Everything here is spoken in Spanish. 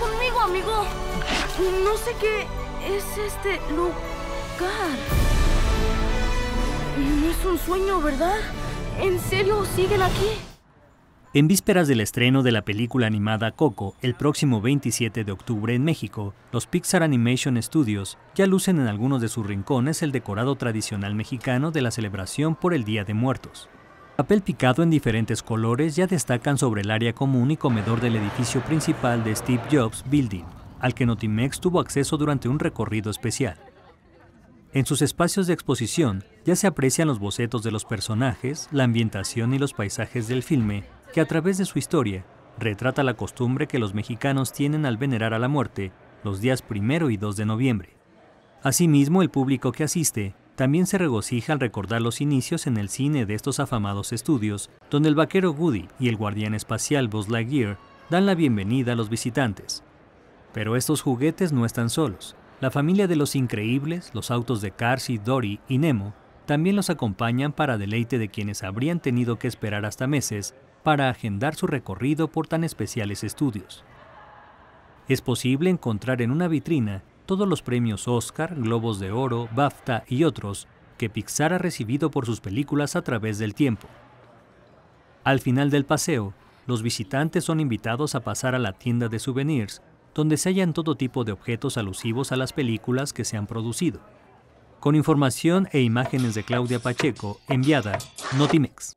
conmigo, amigo. No sé qué es este lugar. No es un sueño, ¿verdad? ¿En serio siguen aquí? En vísperas del estreno de la película animada Coco, el próximo 27 de octubre en México, los Pixar Animation Studios ya lucen en algunos de sus rincones el decorado tradicional mexicano de la celebración por el Día de Muertos. Papel picado en diferentes colores ya destacan sobre el área común y comedor del edificio principal de Steve Jobs Building, al que Notimex tuvo acceso durante un recorrido especial. En sus espacios de exposición ya se aprecian los bocetos de los personajes, la ambientación y los paisajes del filme, que a través de su historia retrata la costumbre que los mexicanos tienen al venerar a la muerte los días primero y 2 de noviembre. Asimismo, el público que asiste también se regocija al recordar los inicios en el cine de estos afamados estudios, donde el vaquero Woody y el guardián espacial Buzz Lightyear dan la bienvenida a los visitantes. Pero estos juguetes no están solos. La familia de los increíbles, los autos de Cars Dory y Nemo, también los acompañan para deleite de quienes habrían tenido que esperar hasta meses para agendar su recorrido por tan especiales estudios. Es posible encontrar en una vitrina todos los premios Oscar, Globos de Oro, BAFTA y otros que Pixar ha recibido por sus películas a través del tiempo. Al final del paseo, los visitantes son invitados a pasar a la tienda de souvenirs, donde se hallan todo tipo de objetos alusivos a las películas que se han producido. Con información e imágenes de Claudia Pacheco, enviada Notimex.